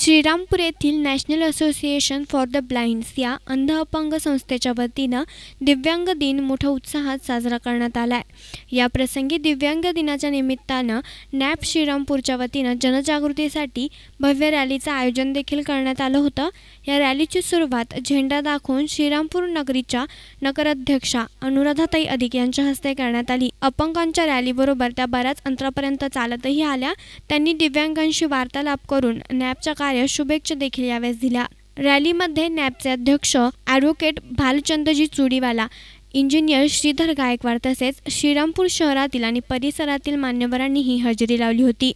श्रीरामपूर येथील national association for the blinds या अंध अपंग संस्थेच्या वतीनं दिव्यांग दिन मोठ्या उत्साहात साजरा करण्यात आला आहे या प्रसंगी दिव्यांग दिनाच्या निमित्तानं नॅप श्रीरामपूरच्या वतीनं जनजागृतीसाठी भव्य रॅलीचं आयोजन देखील करण्यात आलं होतं या रॅलीची सुरुवात झेंडा दाखवून श्रीरामपूर नगरीच्या नगराध्यक्षा अनुराधाताई अधिक यांच्या हस्ते करण्यात आली अपंगांच्या रॅलीबरोबर त्या बऱ्याच अंतरापर्यंत चालतही आल्या त्यांनी दिव्यांगांशी वार्तालाप करून नॅपच्या सहकार्य शुभेच्छा देखील यावेळेस दिल्या रॅलीमध्ये नॅपचे अध्यक्ष ॲडव्होकेट भालचंदजी चुडीवाला इंजिनियर श्रीधर गायकवाड तसेच श्रीरामपूर शहरातील आणि परिसरातील मान्यवरांनीही हजेरी लावली होती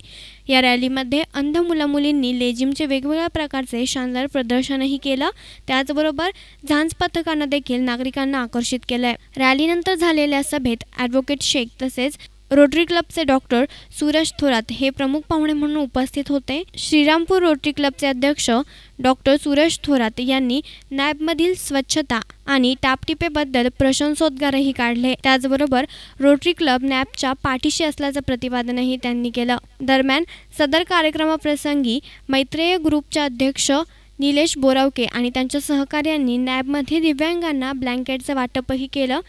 या रॅलीमध्ये अंध मुलामुलींनी लेझिमचे वेगवेगळ्या प्रकारचे शानदार प्रदर्शनही केलं त्याचबरोबर झांज पथकानं देखील नागरिकांना आकर्षित केलंय रॅलीनंतर झालेल्या सभेत ॲडव्होकेट शेख तसेच रोटरी क्लबचे डॉक्टर सूरज थोरात हे प्रमुख पाहुणे म्हणून उपस्थित होते श्रीरामपूर रोटरी क्लबचे अध्यक्ष डॉक्टर सूरज थोरात यांनी नॅबमधील स्वच्छता आणि टापटिपेबद्दल प्रशंसोद्गारही काढले त्याचबरोबर रोटरी क्लब नॅबच्या पाठीशी असल्याचं प्रतिपादनही त्यांनी केलं दरम्यान सदर कार्यक्रमाप्रसंगी मैत्रेय ग्रुपच्या अध्यक्ष निलेश बोरावके आणि त्यांच्या सहकार्यांनी नॅबमध्ये दिव्यांगांना ब्लँकेटचं वाटपही केलं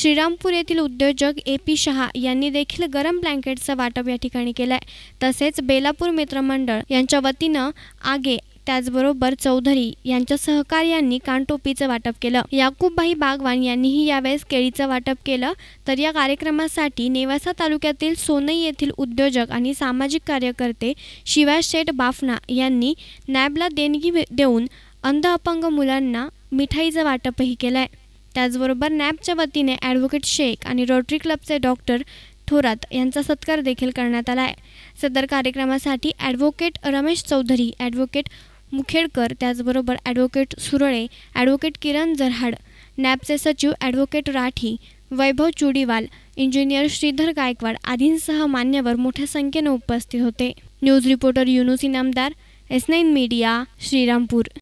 श्रीरामपूर येथील उद्योजक ए पी शहा यांनी देखील गरम ब्लँकेटचं वाटप या ठिकाणी केलं तसेच बेलापूर मित्रमंडळ यांच्या वतीनं आगे त्याचबरोबर चौधरी यांच्या सहकार्यांनी कानटोपीचं वाटप केलं याकूबभाई बागवान यांनीही यावेळेस केळीचं वाटप केलं तर या कार्यक्रमासाठी नेवासा तालुक्यातील सोनई येथील उद्योजक आणि सामाजिक कार्यकर्ते शिवाय शेठ बाफना यांनी नॅबला देणगी देऊन अंध अपंग मुलांना मिठाईचं वाटपही केलं आहे त्याचबरोबर नॅबच्या वतीने ॲडव्होकेट शेख आणि रोटरी क्लबचे डॉक्टर थोरात यांचा सत्कार देखील करण्यात आला आहे सदर कार्यक्रमासाठी ॲडव्होकेट रमेश चौधरी ॲडव्होकेट मुखेडकर त्याचबरोबर ॲडव्होकेट सुरळे ॲडव्होकेट किरण जरहाड नॅबचे सचिव ॲडव्होकेट राठी वैभव चुडीवाल इंजिनियर श्रीधर गायकवाड आदींसह मान्यवर मोठ्या संख्येने उपस्थित होते न्यूज रिपोर्टर युनुसी नामदार एस मीडिया श्रीरामपूर